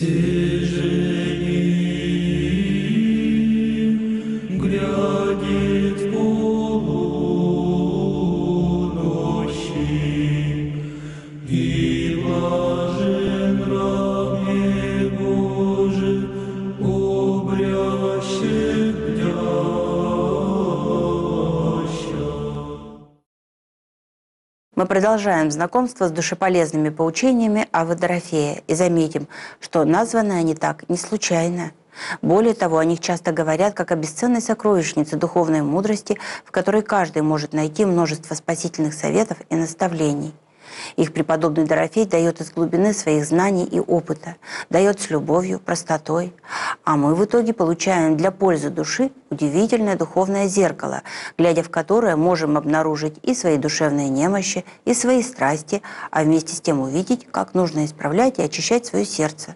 Till продолжаем знакомство с душеполезными поучениями о Водорофее и заметим, что названы они так не случайно. Более того, о них часто говорят как о бесценной сокровищнице духовной мудрости, в которой каждый может найти множество спасительных советов и наставлений. Их преподобный Дорофей дает из глубины своих знаний и опыта, дает с любовью, простотой. А мы в итоге получаем для пользы души удивительное духовное зеркало, глядя в которое можем обнаружить и свои душевные немощи, и свои страсти, а вместе с тем увидеть, как нужно исправлять и очищать свое сердце.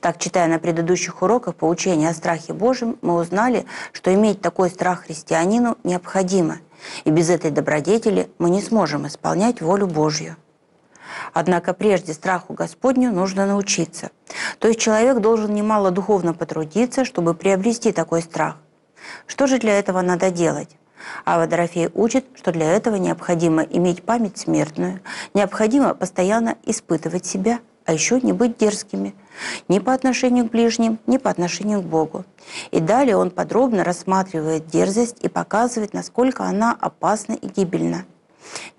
Так, читая на предыдущих уроках поучения о страхе Божьем, мы узнали, что иметь такой страх христианину необходимо, и без этой добродетели мы не сможем исполнять волю Божью. Однако прежде страху Господню нужно научиться. То есть человек должен немало духовно потрудиться, чтобы приобрести такой страх. Что же для этого надо делать? А Водорофей учит, что для этого необходимо иметь память смертную, необходимо постоянно испытывать себя, а еще не быть дерзкими ни по отношению к ближним, ни по отношению к Богу. И далее он подробно рассматривает дерзость и показывает, насколько она опасна и гибельна –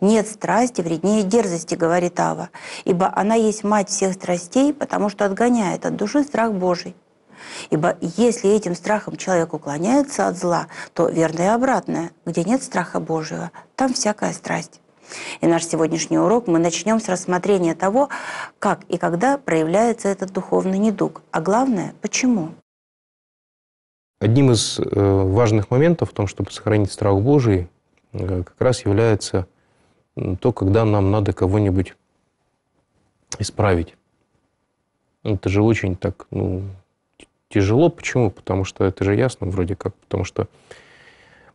нет страсти вреднее дерзости, говорит Ава, ибо она есть мать всех страстей, потому что отгоняет от души страх Божий. Ибо если этим страхом человек уклоняется от зла, то верно и обратное, где нет страха Божьего, там всякая страсть. И наш сегодняшний урок мы начнем с рассмотрения того, как и когда проявляется этот духовный недуг, а главное, почему. Одним из э, важных моментов в том, чтобы сохранить страх Божий, э, как раз является то, когда нам надо кого-нибудь исправить. Это же очень так ну, тяжело. Почему? Потому что это же ясно вроде как. Потому что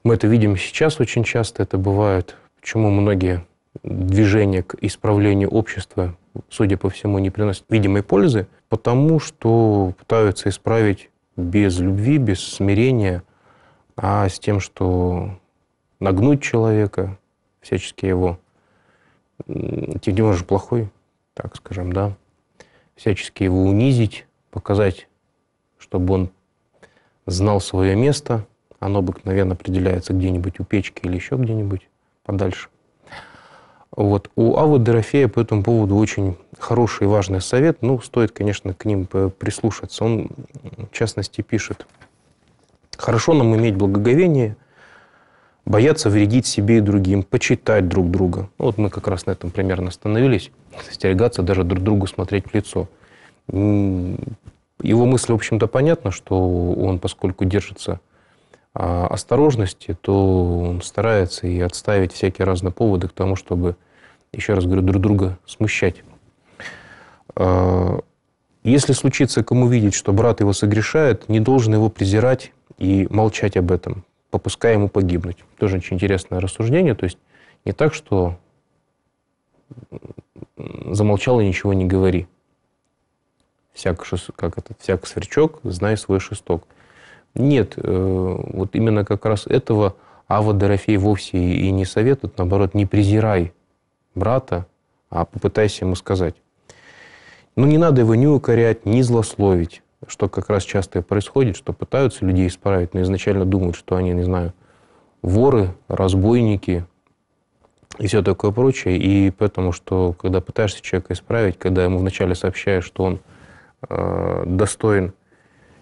мы это видим сейчас очень часто, это бывает. Почему многие движения к исправлению общества, судя по всему, не приносят видимой пользы? Потому что пытаются исправить без любви, без смирения, а с тем, что нагнуть человека, всячески его Тевдимов же плохой, так скажем, да. Всячески его унизить, показать, чтобы он знал свое место. Оно обыкновенно определяется где-нибудь у печки или еще где-нибудь подальше. Вот. У Авы Дорофея по этому поводу очень хороший и важный совет. Ну, стоит, конечно, к ним прислушаться. Он, в частности, пишет. «Хорошо нам иметь благоговение – Бояться вредить себе и другим, почитать друг друга. Ну, вот мы как раз на этом примерно остановились. Остерегаться даже друг другу смотреть в лицо. Его мысль, в общем-то, понятна, что он, поскольку держится а, осторожности, то он старается и отставить всякие разные поводы к тому, чтобы, еще раз говорю, друг друга смущать. А, если случится кому видеть, что брат его согрешает, не должен его презирать и молчать об этом попуская ему погибнуть. Тоже очень интересное рассуждение. То есть не так, что замолчал и ничего не говори. Всяк, как этот, всяк сверчок, знай свой шесток. Нет, э, вот именно как раз этого Ава Дорофей вовсе и не советует. Наоборот, не презирай брата, а попытайся ему сказать. Ну, не надо его ни укорять, ни злословить что как раз часто и происходит, что пытаются людей исправить, но изначально думают, что они, не знаю, воры, разбойники и все такое прочее. И потому что, когда пытаешься человека исправить, когда ему вначале сообщаешь, что он э, достоин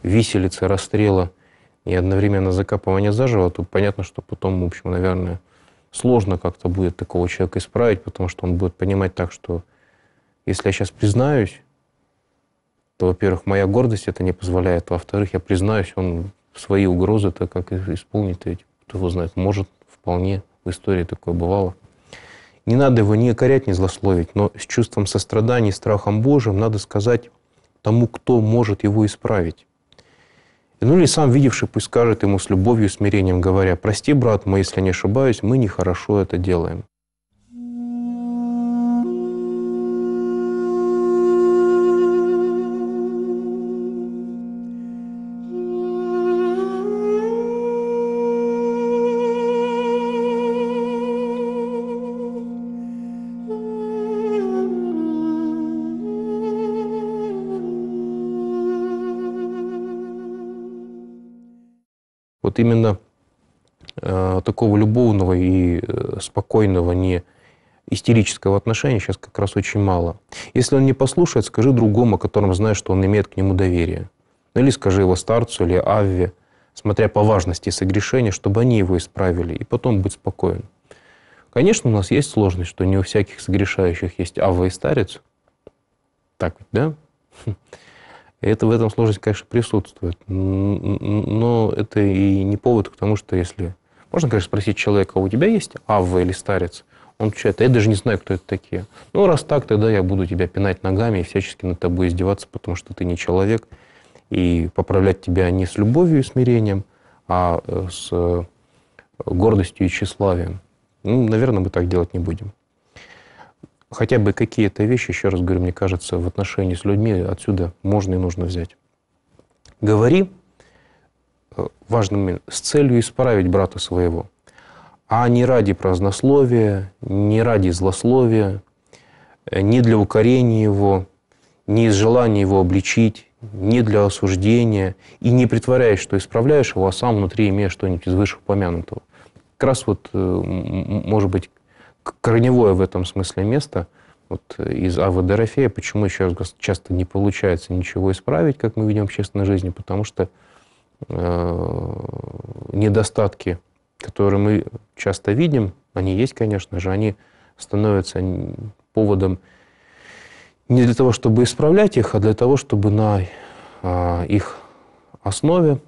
виселицы, расстрела и одновременно закапывания заживо, то понятно, что потом, в общем, наверное, сложно как-то будет такого человека исправить, потому что он будет понимать так, что если я сейчас признаюсь, то, во-первых, моя гордость это не позволяет, во-вторых, я признаюсь, он свои угрозы так как исполнит, ведь кто его знает, может, вполне в истории такое бывало. Не надо его ни корять, ни злословить, но с чувством сострадания страхом Божьим надо сказать тому, кто может его исправить. Ну или сам видевший пусть скажет ему с любовью и смирением, говоря, «Прости, брат мой, если не ошибаюсь, мы нехорошо это делаем». именно э, такого любовного и э, спокойного, не истерического отношения сейчас как раз очень мало. Если он не послушает, скажи другому, о котором знаешь, что он имеет к нему доверие. Ну, или скажи его старцу или Авве, смотря по важности согрешения, чтобы они его исправили, и потом быть спокоен. Конечно, у нас есть сложность, что не у всяких согрешающих есть Авва и старец. Так ведь, да? Это в этом сложность, конечно, присутствует. Но это и не повод к тому, что если... Можно, конечно, спросить человека, «А у тебя есть Авва или старец? Он отвечает, я даже не знаю, кто это такие. Ну, раз так, тогда я буду тебя пинать ногами и всячески над тобой издеваться, потому что ты не человек. И поправлять тебя не с любовью и смирением, а э, с э, гордостью и тщеславием. Ну, наверное, мы так делать не будем хотя бы какие-то вещи, еще раз говорю, мне кажется, в отношении с людьми отсюда можно и нужно взять. Говори, э, важными с целью исправить брата своего, а не ради празднословия, не ради злословия, э, не для укорения его, не из желания его обличить, не для осуждения, и не притворяясь, что исправляешь его, а сам внутри имея что-нибудь из вышеупомянутого. Как раз вот, э, может быть, корневое в этом смысле место вот э, из Авы Дорофея, почему еще раз часто не получается ничего исправить, как мы видим в общественной жизни, потому что э, недостатки, которые мы часто видим, они есть, конечно же, они становятся поводом не для того, чтобы исправлять их, а для того, чтобы на э, их основе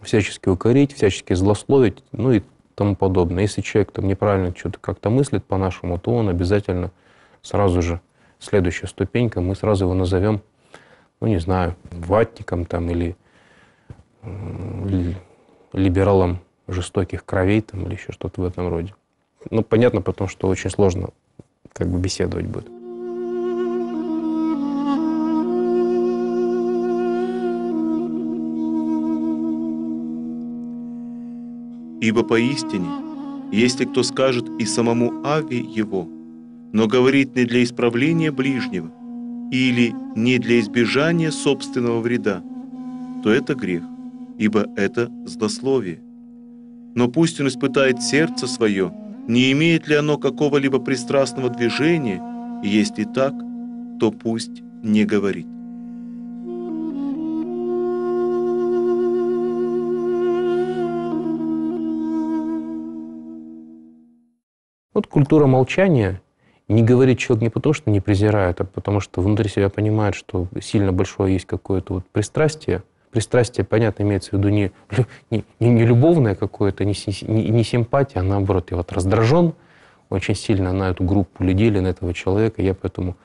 всячески укорить, всячески злословить, ну и тому подобное. Если человек там неправильно что-то как-то мыслит по-нашему, то он обязательно сразу же, следующая ступенька, мы сразу его назовем, ну, не знаю, ватником там или либералом жестоких кровей там или еще что-то в этом роде. Ну, понятно, потому что очень сложно как бы беседовать будет. Ибо поистине, если кто скажет и самому Аве его, но говорит не для исправления ближнего или не для избежания собственного вреда, то это грех, ибо это злословие. Но пусть он испытает сердце свое, не имеет ли оно какого-либо пристрастного движения, и если так, то пусть не говорит. Вот культура молчания не говорит человек не потому, что не презирает, а потому что внутри себя понимает, что сильно большое есть какое-то вот пристрастие. Пристрастие, понятно, имеется в виду не, не, не любовное какое-то, не, не, не симпатия, а наоборот, я вот раздражен очень сильно на эту группу людей или на этого человека. Я поэтому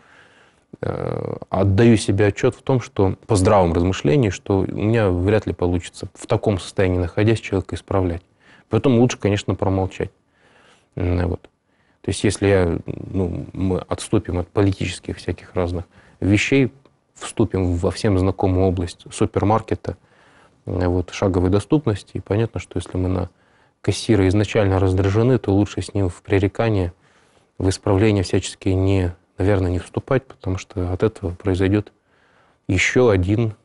э, отдаю себе отчет в том, что по здравому размышлению, что у меня вряд ли получится в таком состоянии, находясь, человека исправлять. Поэтому лучше, конечно, промолчать. Вот. То есть если ну, мы отступим от политических всяких разных вещей, вступим во всем знакомую область супермаркета, э, вот, шаговой доступности, и понятно, что если мы на кассира изначально раздражены, то лучше с ним в пререкание, в исправление всячески не, наверное, не вступать, потому что от этого произойдет еще один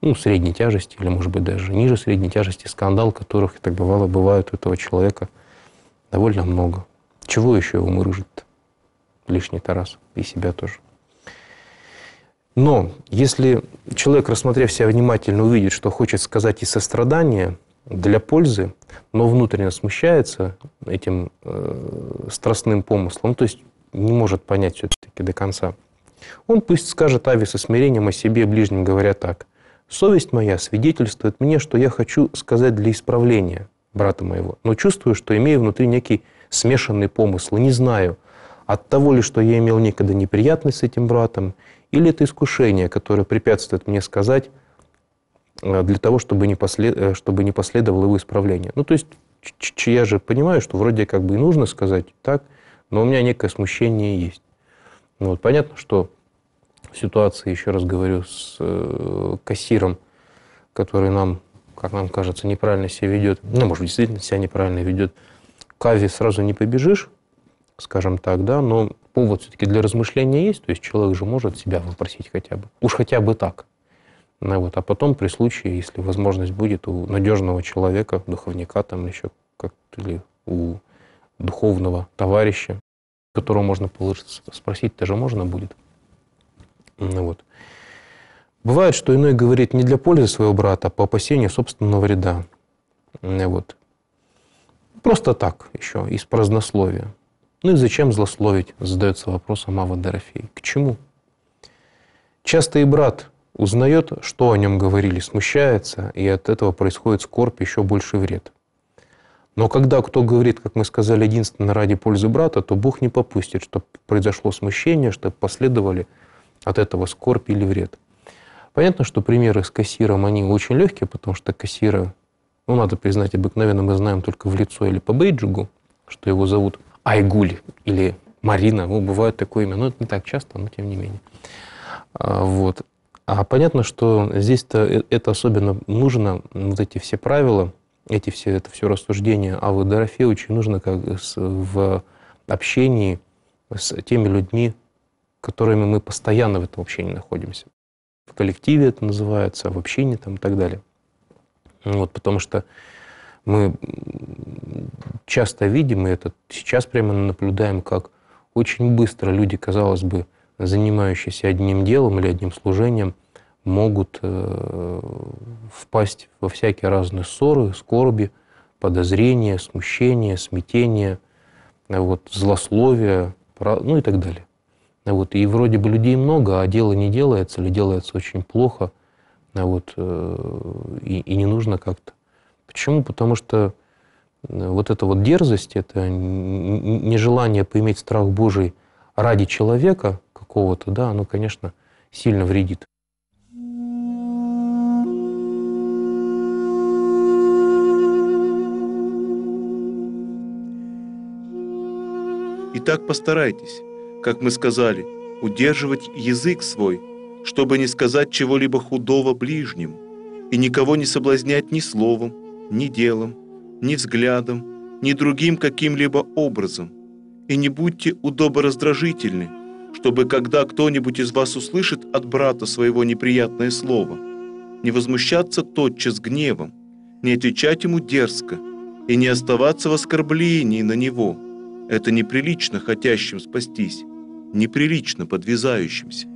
ну, средней тяжести, или, может быть, даже ниже средней тяжести скандал, которых, как бывало, бывают у этого человека – довольно много. Чего еще умружит лишний Тарас и себя тоже? Но если человек, рассмотрев себя внимательно, увидит, что хочет сказать и сострадание для пользы, но внутренне смущается этим э, страстным помыслом, то есть не может понять все-таки до конца, он пусть скажет Ави со смирением о себе ближнем, говоря так. «Совесть моя свидетельствует мне, что я хочу сказать для исправления, брата моего, но чувствую, что имею внутри некий смешанный помысл. Не знаю, от того ли, что я имел некогда неприятность с этим братом, или это искушение, которое препятствует мне сказать э, для того, чтобы не, послед... Э, чтобы не последовало его исправление. Ну, то есть, я же понимаю, что вроде как бы и нужно сказать так, но у меня некое смущение есть. Ну, вот понятно, что в ситуации, еще раз говорю, с э, кассиром, который нам как нам кажется, неправильно себя ведет, ну, может, быть действительно себя неправильно ведет, Кави сразу не побежишь, скажем так, да, но повод все-таки для размышления есть, то есть человек же может себя попросить хотя бы, уж хотя бы так. Ну, вот, а потом при случае, если возможность будет у надежного человека, духовника там еще как то или у духовного товарища, которого можно положиться, спросить тоже можно будет. Ну, вот. Бывает, что иной говорит не для пользы своего брата, а по опасению собственного вреда. Вот. Просто так еще, из празднословия. Ну и зачем злословить, задается вопросом Ава Дорофей. К чему? Часто и брат узнает, что о нем говорили, смущается, и от этого происходит скорбь, еще больше вред. Но когда кто говорит, как мы сказали, единственно ради пользы брата, то Бог не попустит, чтобы произошло смущение, чтобы последовали от этого скорбь или вред. Понятно, что примеры с кассиром, они очень легкие, потому что кассира, ну, надо признать, обыкновенно мы знаем только в лицо или по бейджигу, что его зовут Айгуль или Марина. Ну, бывает такое имя, но это не так часто, но тем не менее. А, вот. А понятно, что здесь-то э, это особенно нужно, вот эти все правила, эти все, это все рассуждение Авы Дорофеевича нужно как в общении с теми людьми, которыми мы постоянно в этом общении находимся в коллективе это называется, а в общении там и так далее. Вот, потому что мы часто видим, и это сейчас прямо наблюдаем, как очень быстро люди, казалось бы, занимающиеся одним делом или одним служением, могут э, впасть во всякие разные ссоры, скорби, подозрения, смущения, смятения, вот, злословия, ну и так далее. Вот, и вроде бы людей много, а дело не делается или делается очень плохо. А вот, э, и, и не нужно как-то. Почему? Потому что э, вот эта вот дерзость, это нежелание поиметь страх Божий ради человека какого-то, да, оно, конечно, сильно вредит. Итак, постарайтесь как мы сказали, удерживать язык свой, чтобы не сказать чего-либо худого ближнему, и никого не соблазнять ни словом, ни делом, ни взглядом, ни другим каким-либо образом. И не будьте удобораздражительны, чтобы когда кто-нибудь из вас услышит от брата своего неприятное слово, не возмущаться тотчас гневом, не отвечать ему дерзко и не оставаться в оскорблении на него – это неприлично хотящим спастись, неприлично подвязающимся.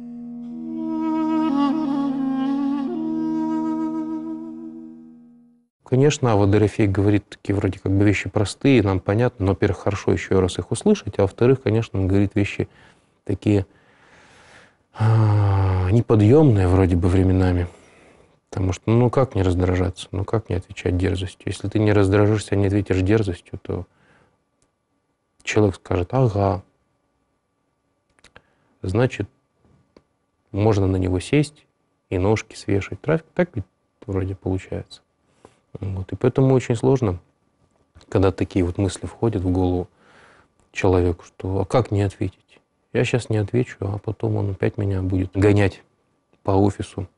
Конечно, Водорофей говорит такие вроде как бы вещи простые, нам понятно, но, во-первых, хорошо еще раз их услышать, а во-вторых, конечно, он говорит вещи такие а, неподъемные вроде бы временами. Потому что ну как не раздражаться, ну как не отвечать дерзостью? Если ты не раздражишься, а не ответишь дерзостью, то Человек скажет, ага, значит, можно на него сесть и ножки свешивать. Так ведь вроде получается. Вот. И поэтому очень сложно, когда такие вот мысли входят в голову человеку, что а как не ответить? Я сейчас не отвечу, а потом он опять меня будет гонять по офису.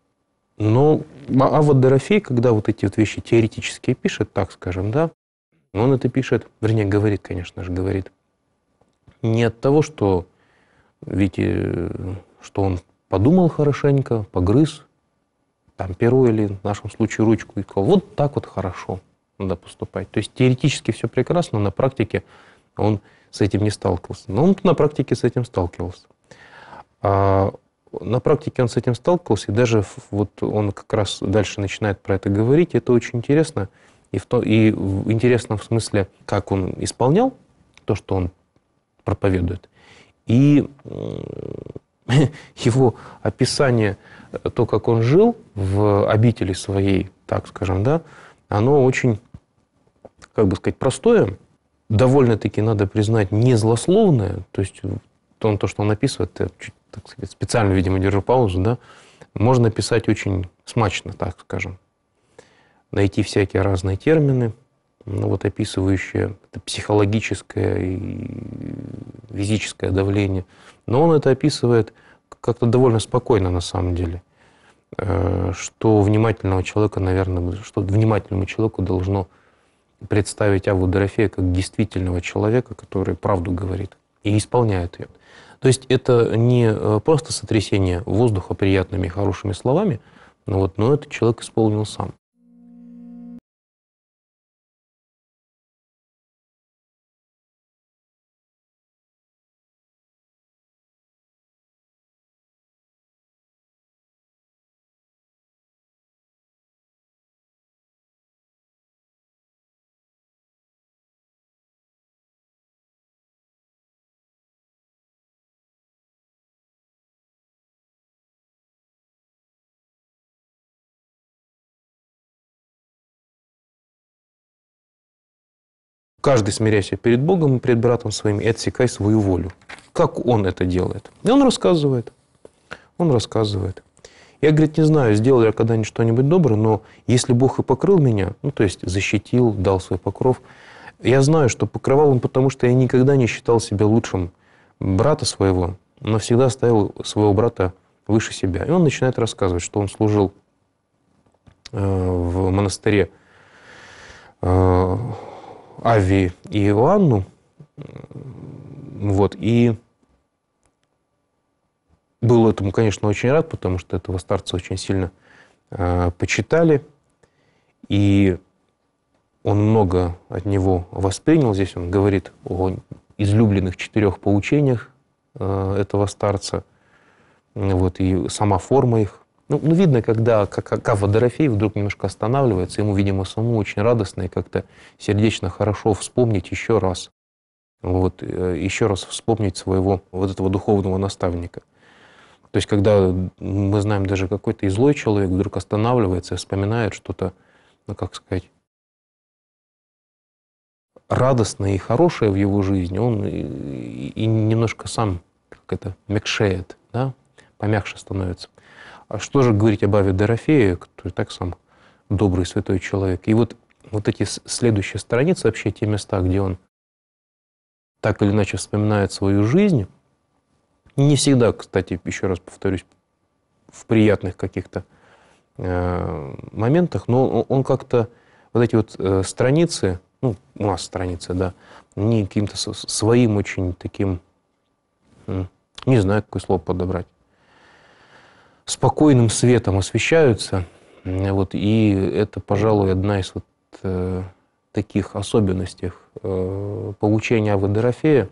Но а, а вот Дорофей, когда вот эти вот вещи теоретические пишет, так скажем, да, но он это пишет, вернее, говорит, конечно же, говорит, не от того, что, видите, что он подумал хорошенько, погрыз, там, перо или в нашем случае ручку, и сказал, вот так вот хорошо надо поступать. То есть теоретически все прекрасно, но на практике он с этим не сталкивался. Но он на практике с этим сталкивался. А на практике он с этим сталкивался, и даже вот он как раз дальше начинает про это говорить. Это очень интересно. И, в то, и в интересном смысле, как он исполнял то, что он проповедует. И его описание, э, то, как он жил в обители своей, так скажем, да, оно очень, как бы сказать, простое, довольно-таки, надо признать, не злословное, то есть э, то, то что он описывает, я чуть, так сказать, специально, видимо, держу паузу, да, можно писать очень смачно, так скажем найти всякие разные термины, ну, вот описывающие это психологическое и физическое давление. Но он это описывает как-то довольно спокойно на самом деле, э, что внимательного человека, наверное, что внимательному человеку должно представить Аву Дорофея как действительного человека, который правду говорит и исполняет ее. То есть это не э, просто сотрясение воздуха приятными и хорошими словами, но, ну вот, но этот человек исполнил сам. Каждый, смиряйся перед Богом и перед братом своим, и отсекай свою волю. Как он это делает? И он рассказывает. Он рассказывает. Я, говорит, не знаю, сделал я когда-нибудь что-нибудь доброе, но если Бог и покрыл меня, ну, то есть защитил, дал свой покров, я знаю, что покрывал он, потому что я никогда не считал себя лучшим брата своего, но всегда ставил своего брата выше себя. И он начинает рассказывать, что он служил э, в монастыре э, Ави и Иоанну. Вот, и был этому, конечно, очень рад, потому что этого старца очень сильно э, почитали. И он много от него воспринял. Здесь он говорит о излюбленных четырех поучениях э, этого старца. Вот, и сама форма их ну, ну видно, когда Кава Дорофей вдруг немножко останавливается, ему, видимо, самому очень радостно и как-то сердечно хорошо вспомнить еще раз. Вот, э, еще раз вспомнить своего вот этого духовного наставника. То есть, когда мы знаем, даже какой-то злой человек вдруг останавливается и вспоминает что-то, ну, как сказать, радостное и хорошее в его жизни, он и, и немножко сам, как это, мягшеет, да, помягше становится. А что же говорить об Аве Дорофее, который так сам добрый, святой человек. И вот, вот эти следующие страницы, вообще те места, где он так или иначе вспоминает свою жизнь, не всегда, кстати, еще раз повторюсь, в приятных каких-то э, моментах, но он как-то вот эти вот э, страницы, ну, у нас страницы, да, не каким-то своим очень таким, не знаю, какое слово подобрать, спокойным светом освещаются. Вот, и это, пожалуй, одна из вот, э, таких особенностей э, получения Аводорофея,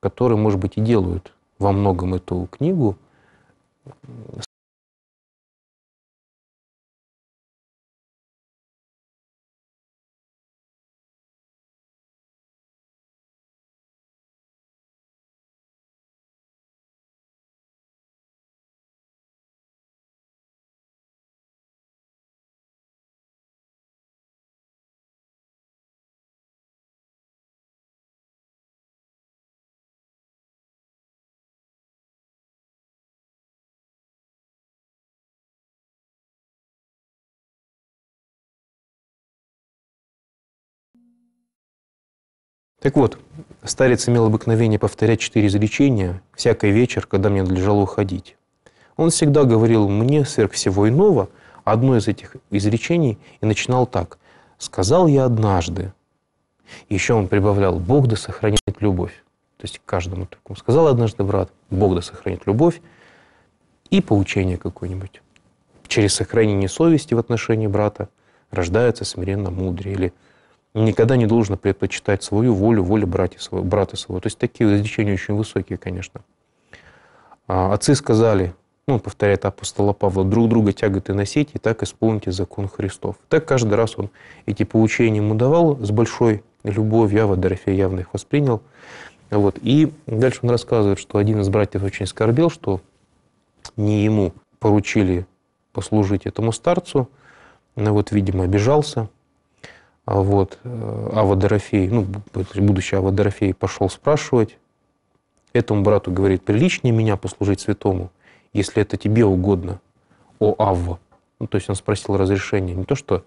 которые, может быть, и делают во многом эту книгу Так вот, старец имел обыкновение повторять четыре изречения всякий вечер, когда мне надлежало уходить. Он всегда говорил мне сверх всего иного одно из этих изречений и начинал так. «Сказал я однажды». Еще он прибавлял «Бог да сохранит любовь». То есть каждому такому сказал однажды брат «Бог да сохранит любовь» и поучение какое-нибудь. Через сохранение совести в отношении брата рождается смиренно мудрее или никогда не должно предпочитать свою волю, волю братья своего, брата своего. То есть такие развлечения очень высокие, конечно. А, отцы сказали, ну, повторяет апостола Павла, друг друга тяготы носите, и так исполните закон Христов. Так каждый раз он эти поучения ему давал с большой любовью, а Водорофей явно их воспринял. Вот. И дальше он рассказывает, что один из братьев очень скорбел, что не ему поручили послужить этому старцу, ну вот, видимо, обижался, а вот, э, Ава Дорофей, ну, будущий Ава Дорофей пошел спрашивать. Этому брату говорит, приличнее меня послужить святому, если это тебе угодно, о Авва. Ну, то есть он спросил разрешения. Не то, что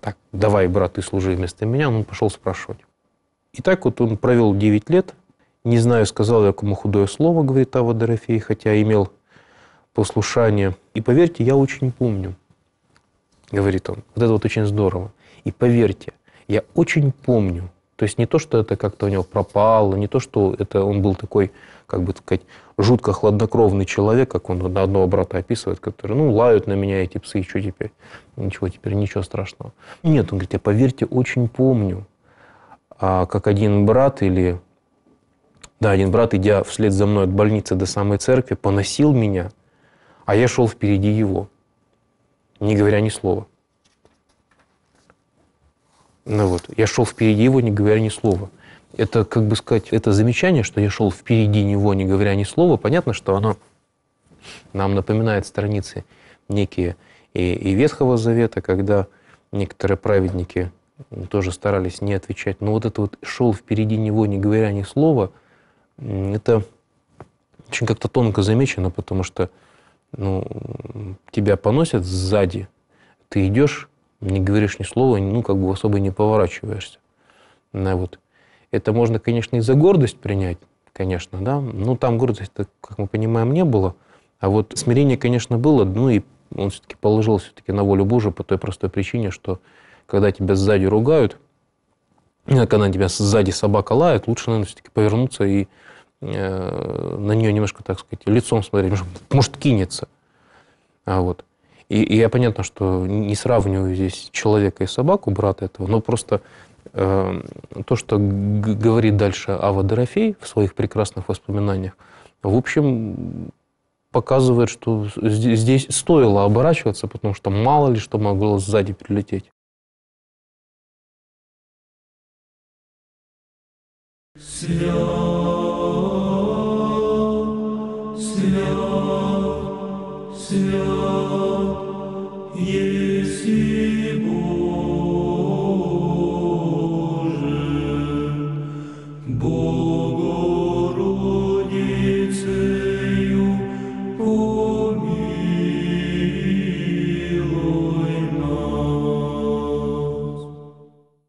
так, давай, брат, ты служи вместо меня, он пошел спрашивать. И так вот он провел 9 лет, не знаю, сказал я кому худое слово, говорит Ава Дорофей, хотя имел послушание. И поверьте, я очень помню, говорит он. Вот это вот очень здорово. И поверьте, я очень помню, то есть не то, что это как-то у него пропало, не то, что это он был такой, как бы сказать, жутко хладнокровный человек, как он на одного брата описывает, который, ну, лают на меня эти псы, и что теперь? Ничего теперь, ничего страшного. Нет, он говорит, я, поверьте, очень помню, а как один брат или... Да, один брат, идя вслед за мной от больницы до самой церкви, поносил меня, а я шел впереди его, не говоря ни слова. Ну, вот. Я шел впереди его, не говоря ни слова. Это, как бы сказать, это замечание, что я шел впереди него, не говоря ни слова. Понятно, что оно нам напоминает страницы некие и, и Ветхого Завета, когда некоторые праведники тоже старались не отвечать. Но вот это вот шел впереди него, не говоря ни слова, это очень как-то тонко замечено, потому что ну, тебя поносят сзади, ты идешь не говоришь ни слова, ну, как бы особо не поворачиваешься. Да, вот. Это можно, конечно, и за гордость принять, конечно, да, но там гордость-то, как мы понимаем, не было, а вот смирение, конечно, было, ну, и он все-таки положил все-таки на волю Божию по той простой причине, что когда тебя сзади ругают, э, когда тебя сзади собака лает, лучше, наверное, все-таки повернуться и э, на нее немножко, так сказать, лицом смотреть, может кинется. А вот. И, и я понятно, что не сравниваю здесь человека и собаку, брата этого, но просто э, то, что говорит дальше Ава Дорофей в своих прекрасных воспоминаниях, в общем, показывает, что здесь стоило оборачиваться, потому что мало ли что могло сзади прилететь. Слез. still you.